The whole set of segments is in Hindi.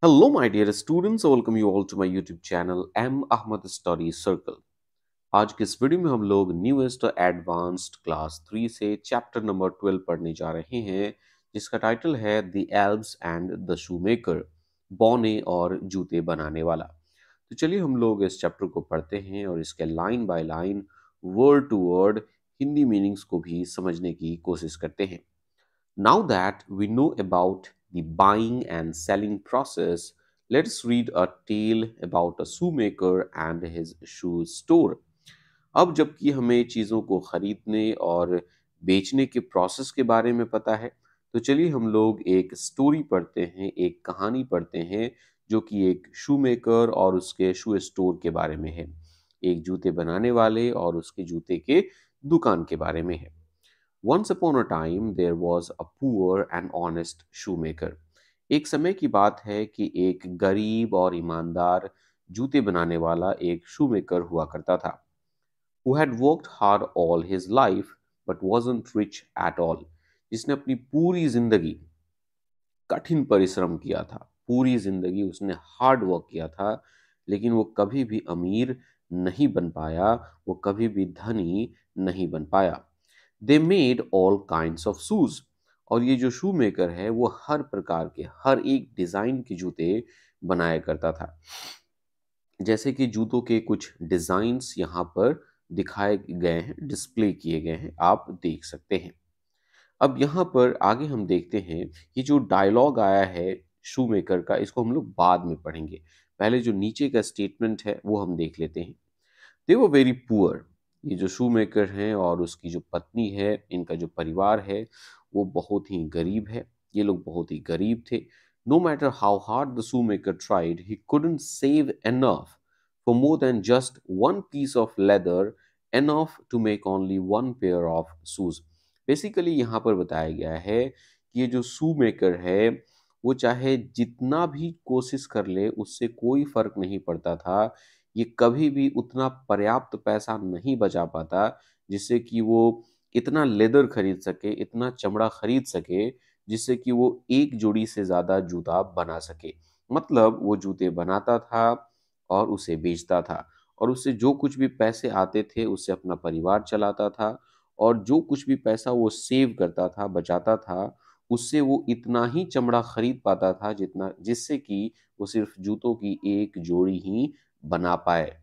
Hello my dear students, welcome you all to my YouTube channel M Ahmad Study Circle. आज के इस वीडियो में हम लोग न्यूएस्ट एडवांस्ड क्लास थ्री से चैप्टर नंबर ट्वेल्व पढ़ने जा रहे हैं जिसका टाइटल है the elves and the shoe shoemaker बौने और जूते बनाने वाला तो चलिए हम लोग इस चैप्टर को पढ़ते हैं और इसके line by line word to word Hindi meanings को भी समझने की कोशिश करते हैं now that we know about the buying and selling process, let's read a tale about a shoemaker and his shoe store. अब जबकि हमें चीज़ों को ख़रीदने और बेचने के प्रोसेस के बारे में पता है तो चलिए हम लोग एक स्टोरी पढ़ते हैं एक कहानी पढ़ते हैं जो कि एक शू मेकर और उसके शू स्टोर के बारे में है एक जूते बनाने वाले और उसके जूते के दुकान के बारे में है once upon a time there was a poor and honest shoemaker एक समय की बात है कि एक गरीब और ईमानदार जूते बनाने वाला एक शूमेकर हुआ करता था who had worked hard all his life but wasn't rich at all जिसने अपनी पूरी जिंदगी कठिन परिश्रम किया था पूरी जिंदगी उसने हार्ड वर्क किया था लेकिन वो कभी भी अमीर नहीं बन पाया वो कभी भी धनी नहीं बन पाया they made all kind of shoes और ये जो शू मेकर है वो हर प्रकार के हर एक डिज़ाइन के जूते बनाया करता था जैसे कि जूतों के कुछ डिज़ाइंस यहाँ पर दिखाए गए हैं डिस्प्ले किए गए हैं आप देख सकते हैं अब यहाँ पर आगे हम देखते हैं ये जो डायलॉग आया है शू मेकर का इसको हम लोग बाद में पढ़ेंगे पहले जो नीचे का स्टेटमेंट है वो हम देख लेते हैं दे वो वेरी पुअर ये जो शू मेकर हैं और उसकी जो पत्नी है इनका जो परिवार है वो बहुत ही गरीब है ये लोग बहुत ही गरीब थे no matter how hard the shoe shoemaker tried he couldn't save enough for more than just one piece of leather enough to make only one pair of shoes basically यहाँ पर बताया गया है कि ये जो शू मेकर है वो चाहे जितना भी कोशिश कर ले उससे कोई फ़र्क नहीं पड़ता था ये कभी भी उतना पर्याप्त पैसा नहीं बचा पाता जिससे कि वो इतना लेदर खरीद सके इतना चमड़ा खरीद सके जिससे कि वो एक जोड़ी से ज़्यादा जूता बना सके मतलब वो जूते बनाता था और उसे बेचता था और उससे जो कुछ भी पैसे आते थे उससे अपना परिवार चलाता था और जो कुछ भी पैसा वो सेव करता था बचाता था उससे वो इतना ही चमड़ा खरीद पाता था जितना जिससे कि वो सिर्फ जूतों की एक जोड़ी ही बना पाए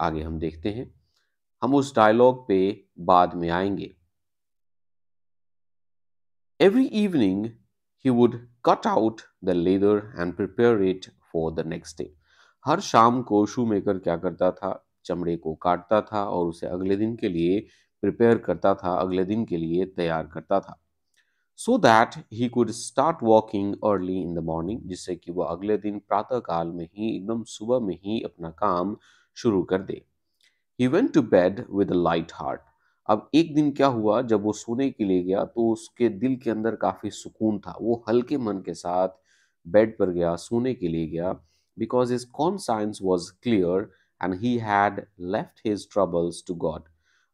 आगे हम देखते हैं हम उस डायलॉग पे बाद में आएंगे every evening he would cut out the leather and prepare it for the next day हर शाम को शू मेकर क्या करता था चमड़े को काटता था और उसे अगले दिन के लिए प्रिपेयर करता था अगले दिन के लिए तैयार करता था so that he could start walking early in the morning जिससे कि वह अगले दिन प्रातः काल में ही एकदम सुबह में ही अपना काम शुरू कर दे he went to bed with light heart अब एक दिन क्या हुआ जब वो सोने के लिए गया तो उसके दिल के अंदर काफ़ी सुकून था वो हल्के मन के साथ बेड पर गया सोने के लिए गया because his conscience was clear and he had left his troubles to God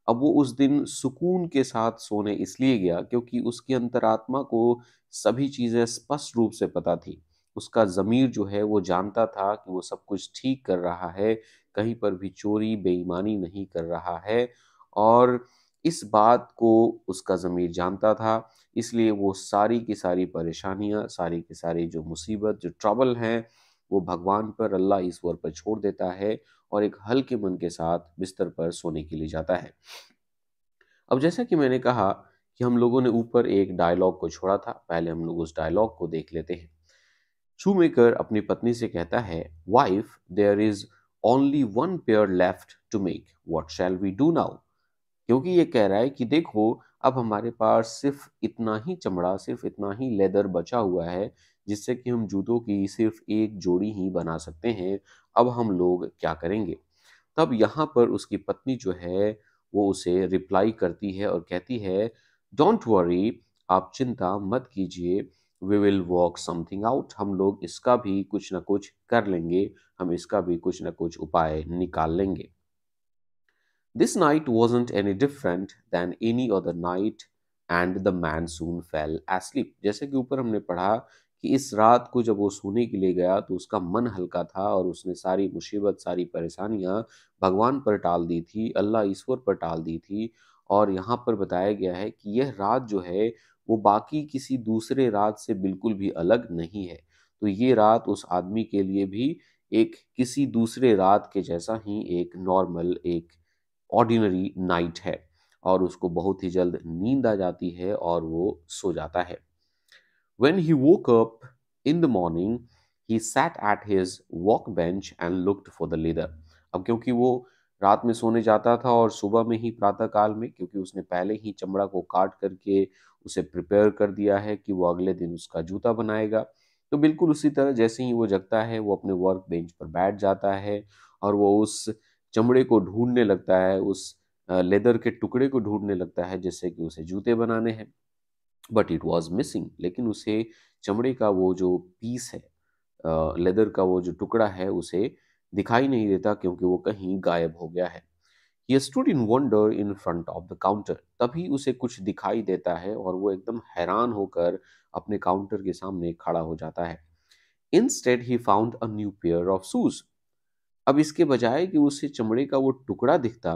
अब वो उस दिन सुकून के साथ सोने इसलिए गया क्योंकि उसकी अंतरात्मा को सभी चीज़ें स्पष्ट रूप से पता थी उसका ज़मीर जो है वो जानता था कि वो सब कुछ ठीक कर रहा है कहीं पर भी चोरी बेईमानी नहीं कर रहा है और इस बात को उसका ज़मीर जानता था इसलिए वो सारी की सारी परेशानियाँ सारी की सारी जो मुसीबत जो ट्रबल हैं वो भगवान पर अल्लाह ईश्वर पर छोड़ देता है और एक हल्के मन के साथ बिस्तर पर सोने के लिए जाता है अब जैसा कि मैंने कहा कि हम लोगों ने ऊपर एक डायलॉग को छोड़ा था पहले हम लोग उस डायलॉग को देख लेते हैं शूमेकर अपनी पत्नी से कहता है wife there is only one pair left to make what shall we do now क्योंकि ये कह रहा है कि देखो अब हमारे पास सिर्फ इतना ही चमड़ा सिर्फ इतना ही लेदर बचा हुआ है जिससे कि हम जूतों की सिर्फ एक जोड़ी ही बना सकते हैं अब हम लोग क्या करेंगे तब यहाँ पर उसकी पत्नी जो है वो उसे रिप्लाई करती है और कहती है डोंट वरी आप चिंता मत कीजिए we will work something out हम लोग इसका भी कुछ ना कुछ कर लेंगे हम इसका भी कुछ ना कुछ उपाय निकाल लेंगे this night wasn't any different than any other night and the man soon fell asleep जैसे कि ऊपर हमने पढ़ा कि इस रात को जब वो सोने के लिए गया तो उसका मन हल्का था और उसने सारी मुसीबत सारी परेशानियाँ भगवान पर टाल दी थी अल्लाह ईश्वर पर टाल दी थी और यहाँ पर बताया गया है कि यह रात जो है वो बाकी किसी दूसरे रात से बिल्कुल भी अलग नहीं है तो ये रात उस आदमी के लिए भी एक किसी दूसरे रात के जैसा ही एक नॉर्मल एक ऑर्डिनरी नाइट है और उसको बहुत ही जल्द नींद आ जाती है और वो सो जाता है When he woke up in the morning, he sat at his workbench and looked for the leather. अब क्योंकि वो रात में सोने जाता था और सुबह में ही प्रातः काल में क्योंकि उसने पहले ही चमड़ा को काट करके उसे प्रिपेयर कर दिया है कि वो अगले दिन उसका जूता बनाएगा तो बिल्कुल उसी तरह जैसे ही वो जगता है वो अपने वर्क बेंच पर बैठ जाता है और वो उस चमड़े को ढूंढने लगता है उस लेदर के टुकड़े को ढूंढने लगता है जैसे कि उसे जूते बनाने हैं बट इट वॉज मिसिंग लेकिन उसे चमड़े का वो जो पीस है लेदर का वो जो टुकड़ा है उसे दिखाई नहीं देता क्योंकि वो कहीं गायब हो गया है ये stood in wonder in front of the counter तभी उसे कुछ दिखाई देता है और वो एकदम हैरान होकर अपने काउंटर के सामने खड़ा हो जाता है instead he found a new pair of shoes अब इसके बजाय कि उसे चमड़े का वो टुकड़ा दिखता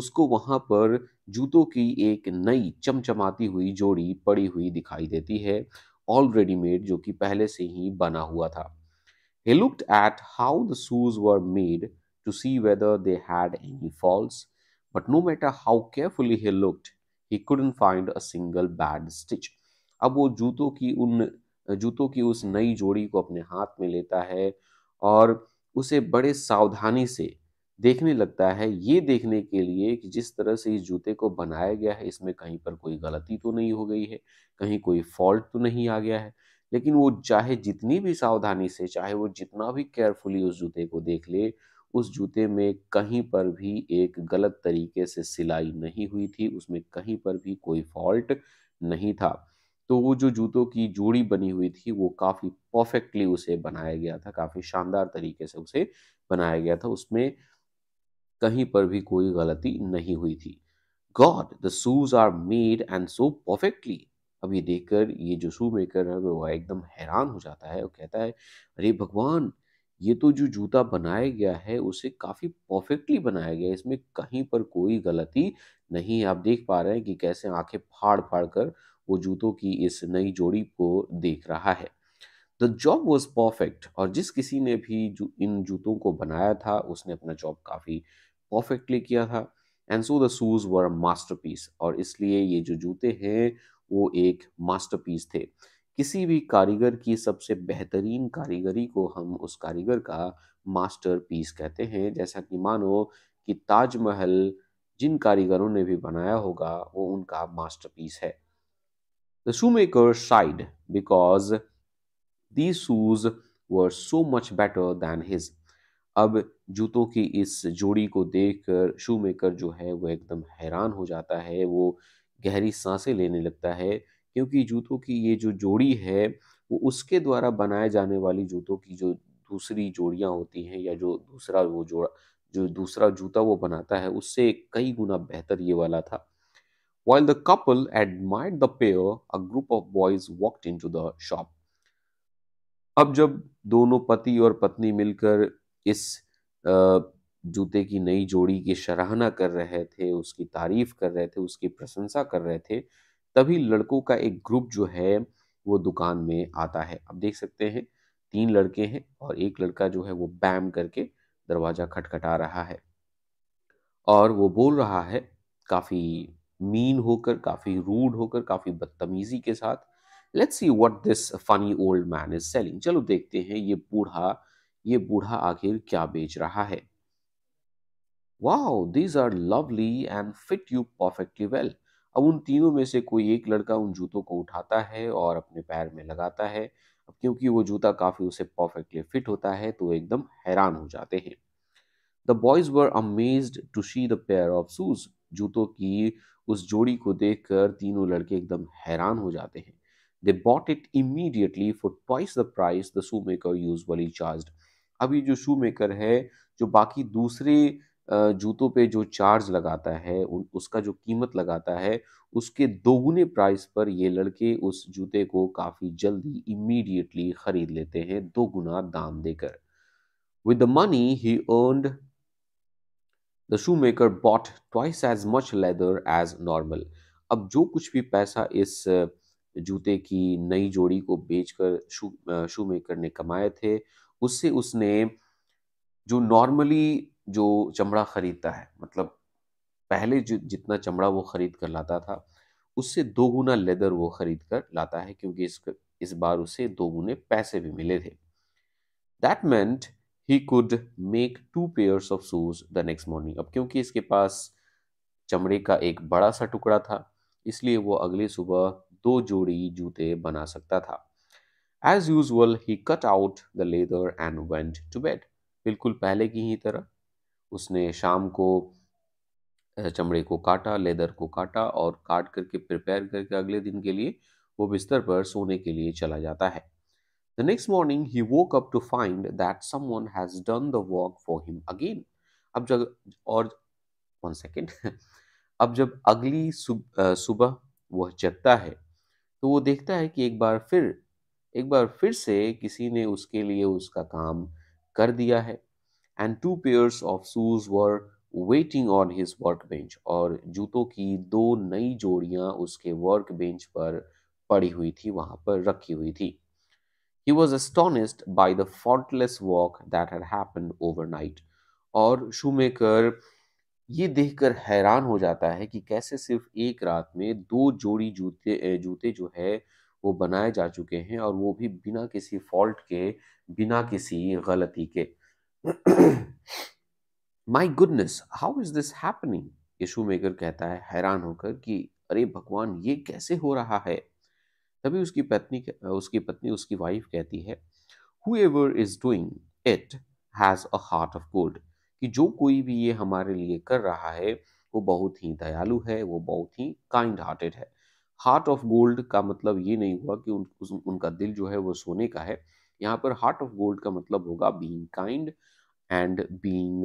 उसको वहां पर जूतों की एक नई चमचमाती हुई जोड़ी पड़ी हुई दिखाई देती है ऑल रेडीमेड जो कि पहले से ही बना हुआ था he looked at how the shoes were made to see whether they had any faults but no matter how carefully he looked he couldn't find a single bad stitch अब वो जूतों की उन जूतों की उस नई जोड़ी को अपने हाथ में लेता है और उसे बड़े सावधानी से देखने लगता है ये देखने के लिए कि जिस तरह से इस जूते को बनाया गया है इसमें कहीं पर कोई गलती तो नहीं हो गई है कहीं कोई फॉल्ट तो नहीं आ गया है लेकिन वो चाहे जितनी भी सावधानी से चाहे वो जितना भी केयरफुली उस जूते को देख ले उस जूते में कहीं पर भी एक गलत तरीके से सिलाई नहीं हुई थी उसमें कहीं पर भी कोई फॉल्ट नहीं था तो वो जो जूतों की जोड़ी बनी हुई थी वो काफ़ी परफेक्टली उसे बनाया गया था काफ़ी शानदार तरीके से उसे बनाया गया था उसमें कहीं पर भी कोई गलती नहीं हुई थी God the shoes are made and so perfectly अब ये देखकर ये जो शू मेकर है वो एकदम हैरान हो जाता है और कहता है अरे भगवान ये तो जो जूता बनाया गया है उसे काफ़ी परफेक्टली बनाया गया है इसमें कहीं पर कोई गलती नहीं आप देख पा रहे हैं कि कैसे आंखें फाड़ फाड़ कर वो जूतों की इस नई जोड़ी को देख रहा है द जॉब वॉज परफेक्ट और जिस किसी ने भी जो इन जूतों को बनाया था उसने अपना जॉब काफ़ी परफेक्टली किया था and so the shoes were piece और इसलिए ये जो जूते हैं वो एक पीस थे किसी भी कारीगर की सबसे बेहतरीन कारीगरी को हम उस कारीगर का पीस कहते हैं जैसा कि मानो कि ताजमहल जिन कारीगरों ने भी बनाया होगा वो उनका पीस है the shoe shoemaker said because the shoes were so much better than his अब जूतों की इस जोड़ी को देखकर शू मेकर जो है वह एकदम हैरान हो जाता है वो गहरी सांसें लेने लगता है क्योंकि जूतों की ये जो जोड़ी है वो उसके द्वारा बनाए जाने वाली जूतों की जो दूसरी जोड़ियाँ होती हैं या जो दूसरा वो जोड़ा जो दूसरा जूता वो बनाता है उससे कई गुना बेहतर ये वाला था the couple couple the pair a group of boys walked into the shop अब जब दोनों पति और पत्नी मिलकर इस जूते की नई जोड़ी की सराहना कर रहे थे उसकी तारीफ कर रहे थे उसकी प्रशंसा कर रहे थे तभी लड़कों का एक ग्रुप जो है वो दुकान में आता है अब देख सकते हैं तीन लड़के हैं और एक लड़का जो है वो बैम करके दरवाज़ा खटखटा रहा है और वो बोल रहा है काफ़ी मीन होकर काफ़ी रूड होकर काफ़ी बदतमीज़ी के साथ let's see what this funny old man is selling चलो देखते हैं ये बूढ़ा ये बूढ़ा आखिर क्या बेच रहा है wow these are lovely and fit you perfectly well अब उन तीनों में से कोई एक लड़का उन जूतों को उठाता है और अपने पैर में लगाता है अब क्योंकि वो जूता काफ़ी उसे परफेक्टली फिट होता है तो एकदम हैरान हो जाते हैं the boys were amazed to see the pair of shoes जूतों की उस जोड़ी को देखकर तीनों लड़के एकदम हैरान हो जाते हैं they bought it immediately for twice the price the shoe maker usually charge अभी जो शू मेकर है जो बाकी दूसरे जूतों पे जो चार्ज लगाता है उसका जो कीमत लगाता है उसके दोगुने प्राइस पर ये लड़के उस जूते को काफ़ी जल्दी इमीडिएटली ख़रीद लेते हैं दो गुना दाम देकर with the money he earned the shoe maker bought twice as much leather as normal अब जो कुछ भी पैसा इस जूते की नई जोड़ी को बेचकर शू शू मेकर ने कमाए थे उससे उसने जो नॉर्मली जो चमड़ा खरीदता है मतलब पहले जो जितना चमड़ा वो खरीद कर लाता था उससे दो गुना लेदर वो खरीद कर लाता है क्योंकि इस इस बार उसे दो गुने पैसे भी मिले थे that meant he could make two pairs of shoes the next morning अब क्योंकि इसके पास चमड़े का एक बड़ा सा टुकड़ा था इसलिए वो अगले सुबह दो जोड़ी जूते बना सकता था as usual he cut out the leather and went to bed बिल्कुल पहले की ही तरह उसने शाम को चमड़े को काटा लेदर को काटा और काट करके प्रिपेयर करके अगले दिन के लिए वो बिस्तर पर सोने के लिए चला जाता है the next morning he woke up to find that someone has done the work for him again अब जब और वन सेकेंड अब जब अगली सुबह वह जगता है तो वो देखता है कि एक बार फिर एक बार फिर से किसी ने उसके लिए उसका काम कर दिया है and two pairs of shoes were waiting on his work bench और जूतों की दो नई जोड़ियां उसके वर्क बेंच पर पड़ी हुई थी वहां पर रखी हुई थी he was astonished by the faultless work that had happen night और शूमेकर ये देखकर हैरान हो जाता है कि कैसे सिर्फ एक रात में दो जोड़ी जूते जूते जो है वो बनाए जा चुके हैं और वो भी बिना किसी फॉल्ट के बिना किसी गलती के my goodness how is this happening यशु मेकर कहता है हैरान होकर कि अरे भगवान ये कैसे हो रहा है तभी उसकी पत्नी उसकी पत्नी उसकी वाइफ कहती है whoever is doing it has a heart of gold कि जो कोई भी ये हमारे लिए कर रहा है वो बहुत ही दयालु है वो बहुत ही काइंड हार्टेड है हार्ट ऑफ गोल्ड का मतलब ये नहीं हुआ कि उन, उस, उनका दिल जो है वो सोने का है यहाँ पर हार्ट ऑफ गोल्ड का मतलब होगा being kind and being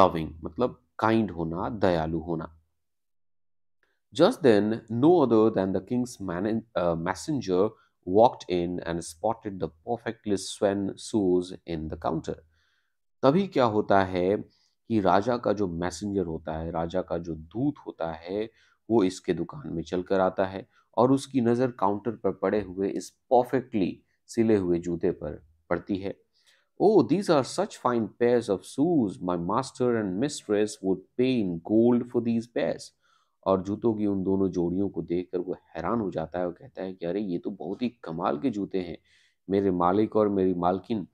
loving मतलब काइंड होना दयालु होना just then no other than the king's man, walked in and spotted the perfectly sewn shoes in the counter तभी क्या होता है कि राजा का जो मैसेंजर होता है राजा का जो दूत होता है वो इसके दुकान में चल कर आता है और उसकी नज़र काउंटर पर पड़े हुए इस परफेक्टली सिले हुए जूते पर पड़ती है oh these are such fine pairs of shoes my master and mistress would pay in gold for these pairs और जूतों की उन दोनों जोड़ियों को देखकर वो हैरान हो जाता है और कहता है कि अरे ये तो बहुत ही कमाल के जूते हैं मेरे मालिक और मेरी मालकिन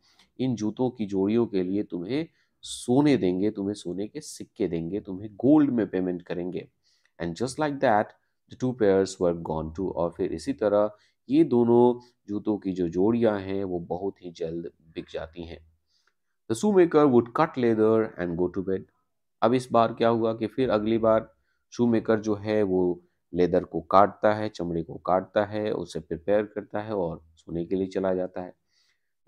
इन जूतों की जोड़ियों के लिए तुम्हें सोने देंगे तुम्हें सोने के सिक्के देंगे तुम्हें गोल्ड में पेमेंट करेंगे and just like that the two pairs were gone too और फिर इसी तरह ये दोनों जूतों की जो जोड़ियाँ हैं वो बहुत ही जल्द बिक जाती हैं the shoe maker would cut leather and go to bed अब इस बार क्या हुआ कि फिर अगली बार शू मेकर जो है वो लेदर को काटता है चमड़े को काटता है उसे प्रिपेयर करता है और सोने के लिए चला जाता है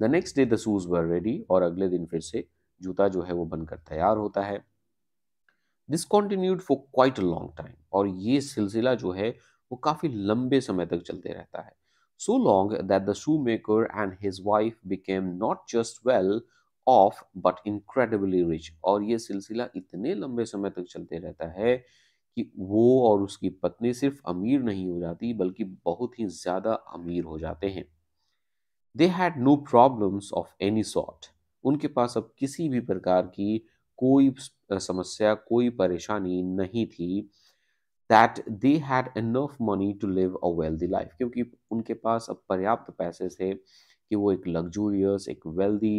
the next day the shoes were ready और अगले दिन फिर से जूता जो है वो बनकर तैयार होता है discontinued for quite a long time और ये सिलसिला जो है वो काफ़ी लंबे समय तक चलते रहता है so long that the shoe maker and his wife became not just well off but incredibly rich और ये सिलसिला इतने लंबे समय तक चलते रहता है कि वो और उसकी पत्नी सिर्फ अमीर नहीं हो जाती बल्कि बहुत ही ज़्यादा अमीर हो जाते हैं they had no problems of any sort उनके पास अब किसी भी प्रकार की कोई समस्या कोई परेशानी नहीं थी that they had enough money to live a wealthy life क्योंकि उनके पास अब पर्याप्त पैसे थे कि वो एक लग्जूरियस एक वेल्दी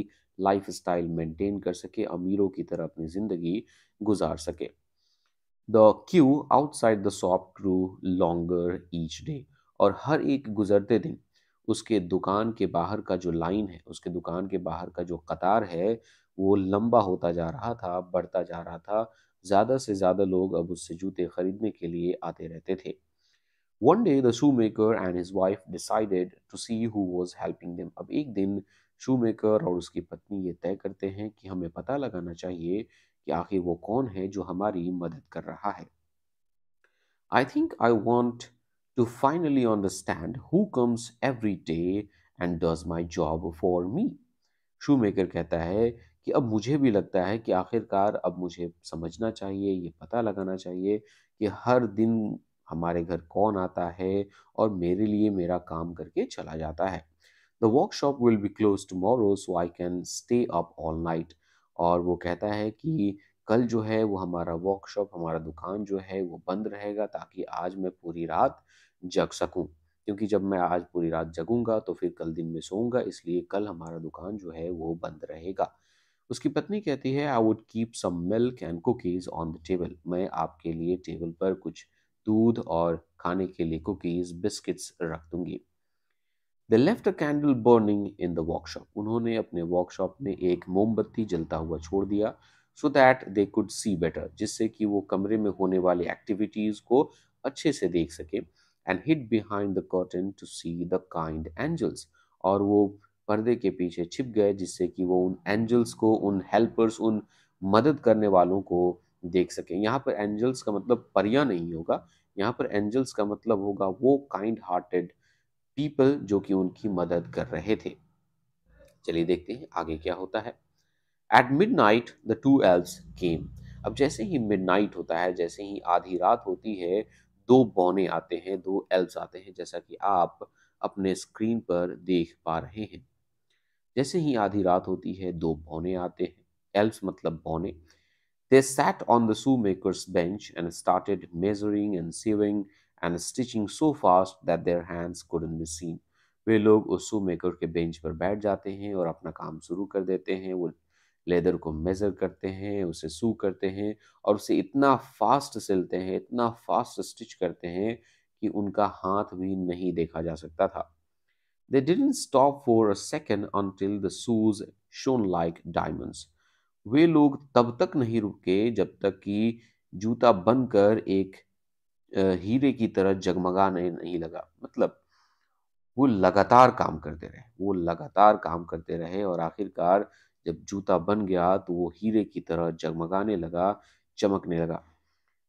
लाइफ स्टाइल मेंटेन कर सके अमीरों की तरह अपनी ज़िंदगी गुजार सके the queue outside the shop grew longer each day और हर एक गुजरते दिन उसके दुकान के बाहर का जो लाइन है उसके दुकान के बाहर का जो कतार है वो लंबा होता जा रहा था बढ़ता जा रहा था ज़्यादा से ज़्यादा लोग अब उससे जूते खरीदने के लिए आते रहते थे one day the shoe maker and his wife decided to see who was helping them अब एक दिन शू मेकर और उसकी पत्नी ये तय करते हैं कि हमें पता लगाना चाहिए कि आखिर वो कौन है जो हमारी मदद कर रहा है I think I want to finally understand who comes every day and does my job for me shoe maker कहता है कि अब मुझे भी लगता है कि आखिरकार अब मुझे समझना चाहिए ये पता लगाना चाहिए कि हर दिन हमारे घर कौन आता है और मेरे लिए मेरा काम करके चला जाता है the workshop will be close tomorrow so I can stay up all night और वो कहता है कि कल जो है वो हमारा वर्कशॉप हमारा दुकान जो है वो बंद रहेगा ताकि आज मैं पूरी रात जग सकूं क्योंकि जब मैं आज पूरी रात जगूंगा तो फिर कल दिन में सोऊंगा इसलिए कल हमारा दुकान जो है वो बंद रहेगा उसकी पत्नी कहती है I would keep some milk and cookies on the table मैं आपके लिए टेबल पर कुछ दूध और खाने के लिए कुकीज़ बिस्किट्स रख दूंगी they left a candle burning in the workshop उन्होंने अपने वर्कशॉप में एक मोमबत्ती जलता हुआ छोड़ दिया so that they could see better जिससे कि वो कमरे में होने वाली एक्टिविटीज़ को अच्छे से देख सके and hid behind the curtain to see the kind angels और वो पर्दे के पीछे छिप गए जिससे कि वो उन एंजल्स को उन हेल्पर्स उन मदद करने वालों को देख सकें यहाँ पर एंजल्स का मतलब परिया नहीं होगा यहाँ पर एंजल्स का मतलब होगा वो काइंड हार्टेड पीपल जो कि उनकी मदद कर रहे थे चलिए देखते हैं आगे क्या होता है at midnight the two elves came अब जैसे ही मिड नाइट होता है जैसे ही आधी रात होती है दो बौने आते हैं दो एल्व्स आते हैं जैसा कि आप अपने स्क्रीन पर देख पा रहे हैं जैसे ही आधी रात होती है दो बौने आते हैं एल्फ मतलब बौने they sat on the shoe maker's bench and started measuring and sewing and stitching so fast that their hands couldn't be seen वे लोग उस सू मेकर के बेंच पर बैठ जाते हैं और अपना काम शुरू कर देते हैं वो लेदर को मेज़र करते हैं उसे सू करते हैं और उसे इतना फास्ट सिलते हैं इतना फास्ट स्टिच करते हैं कि उनका हाथ भी नहीं देखा जा सकता था They didn't stop for a second until the shoes shone like diamonds. वे लोग तब तक नहीं रुके जब तक कि जूता बनकर एक हीरे की तरह जगमगाने नहीं लगा मतलब वो लगातार काम करते रहे वो लगातार काम करते रहे और आखिरकार जब जूता बन गया तो वो हीरे की तरह जगमगाने लगा चमकने लगा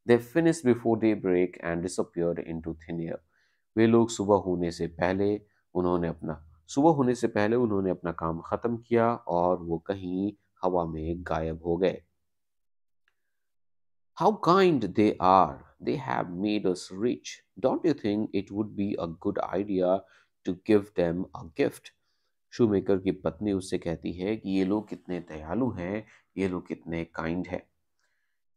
they finish before daybreak and disappear into thin air वे लोग सुबह होने से पहले उन्होंने अपना सुबह होने से पहले उन्होंने अपना काम ख़त्म किया और वो कहीं हवा में गायब हो गए how kind they are they have made us rich. Don't you think it would be a good idea to give them a gift? Shoemaker की पत्नी उससे कहती है कि ये लोग कितने दयालु हैं ये लोग कितने काइंड हैं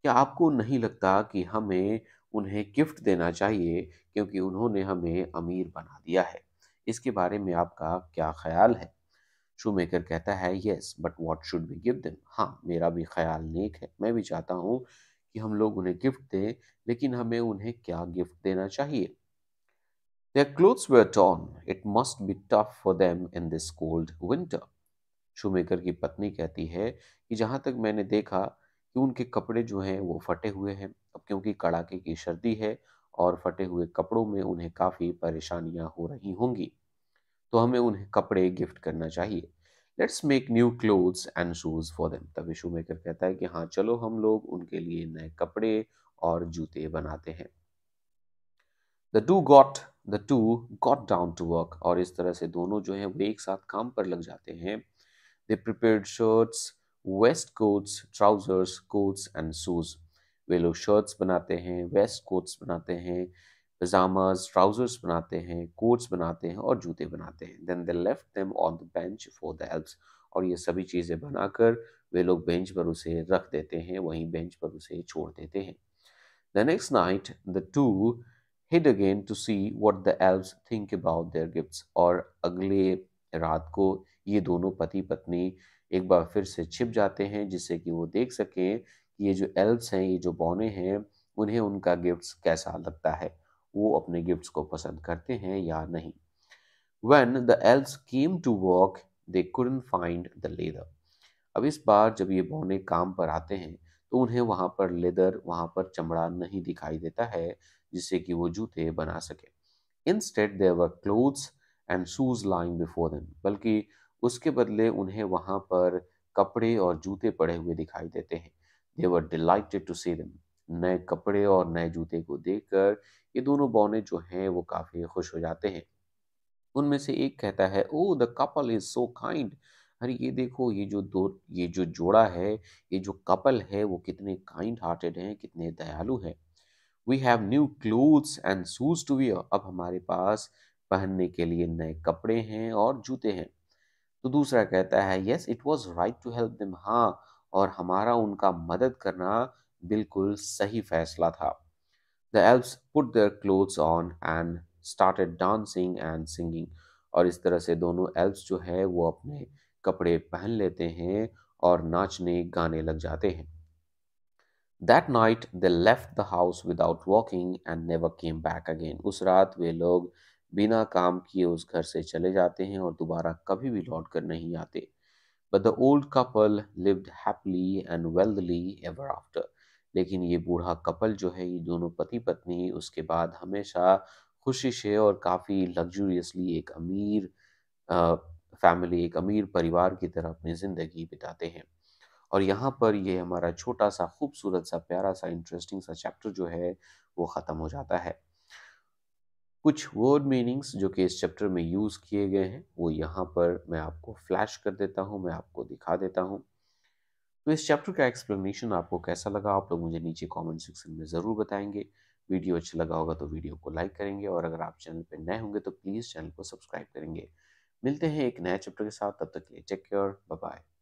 क्या आपको नहीं लगता कि हमें उन्हें गिफ्ट देना चाहिए क्योंकि उन्होंने हमें अमीर बना दिया है इसके बारे में आपका क्या ख्याल है शू मेकर कहता है yes but what should we give them हाँ मेरा भी ख्याल नेक है मैं भी चाहता हूँ कि हम लोग उन्हें गिफ्ट दें लेकिन हमें उन्हें क्या गिफ्ट देना चाहिए Their clothes were torn. It must be tough for them in this cold winter. Shoemaker की पत्नी कहती है कि जहाँ तक मैंने देखा कि उनके कपड़े जो हैं वो फटे हुए हैं अब क्योंकि कड़ाके की सर्दी है और फटे हुए कपड़ों में उन्हें काफ़ी परेशानियां हो रही होंगी तो हमें उन्हें कपड़े गिफ्ट करना चाहिए let's make new clothes and shoes for them तब इशू मेकर कहता है कि हाँ चलो हम लोग उनके लिए नए कपड़े और जूते बनाते हैं the two got the two got down to work और इस तरह से दोनों जो है वो एक साथ काम पर लग जाते हैं they prepared shirts waistcoats trousers coats and shoes वे लोग शर्ट्स बनाते हैं वेस्ट कोट्स बनाते हैं पजामाज ट्राउजर्स बनाते हैं कोट्स बनाते हैं और जूते बनाते हैं then they left them on the bench for the helps और ये सभी चीज़ें बनाकर वे लोग बेंच पर उसे रख देते हैं वहीं बेंच पर उसे छोड़ देते हैं the next night the two hid again to see what the elves think about their gifts और अगले रात को ये दोनों पति पत्नी एक बार फिर से छिप जाते हैं जिससे कि वो देख सकें ये जो एल्ब्स हैं ये जो बौने हैं उन्हें उनका गिफ्ट्स कैसा लगता है वो अपने गिफ्ट्स को पसंद करते हैं या नहीं when the elves came to work they couldn't find the leather अब इस बार जब ये बौने काम पर आते हैं तो उन्हें वहाँ पर लेदर वहाँ पर चमड़ा नहीं दिखाई देता है जिससे कि वो जूते बना सके instead there were clothes and shoes lying before them बल्कि उसके बदले उन्हें वहाँ पर कपड़े और जूते पड़े हुए दिखाई देते हैं दे वर डिलाइटेड टू सी दम नए कपड़े और नए जूते को देखकर ये दोनों बौने जो हैं वो काफ़ी खुश हो जाते हैं उनमें से एक कहता है oh the couple is so kind अरे ये देखो ये जो दो ये जो जोड़ा है ये जो कपल है वो कितने काइंड हार्टेड हैं कितने दयालु है we have new clothes and shoes to wear अब हमारे पास पहनने के लिए नए कपड़े हैं और जूते हैं तो दूसरा कहता है yes it was right to help them हाँ और हमारा उनका मदद करना बिल्कुल सही फैसला था the elves put their clothes on and started dancing and singing और इस तरह से दोनों एल्प्स जो है वो अपने कपड़े पहन लेते हैं और नाचने गाने लग जाते हैं that night they left the house without walking and never came back again उस रात वे लोग बिना काम किए उस घर से चले जाते हैं और दोबारा कभी भी लौट कर नहीं आते but the old couple lived happily and wealthily ever after लेकिन ये बूढ़ा कपल जो है ये दोनों पति पत्नी उसके बाद हमेशा खुशी से और काफ़ी लग्जूरियसली एक अमीर फैमिली एक अमीर परिवार की तरह अपनी ज़िंदगी बिताते हैं और यहाँ पर ये हमारा छोटा सा खूबसूरत सा प्यारा सा इंटरेस्टिंग सा चैप्टर जो है वो ख़त्म हो जाता है कुछ वर्ड मीनिंग्स जो कि इस चैप्टर में यूज़ किए गए हैं वो यहाँ पर मैं आपको फ्लैश कर देता हूँ मैं आपको दिखा देता हूँ तो इस चैप्टर का एक्सप्लेनेशन आपको कैसा लगा आप लोग मुझे नीचे कमेंट सेक्शन में ज़रूर बताएंगे वीडियो अच्छा लगा होगा तो वीडियो को लाइक करेंगे और अगर आप चैनल पर नए होंगे तो प्लीज़ चैनल को सब्सक्राइब करेंगे मिलते हैं एक नए चैप्टर के साथ तब तक के लिए चेक केयर बाय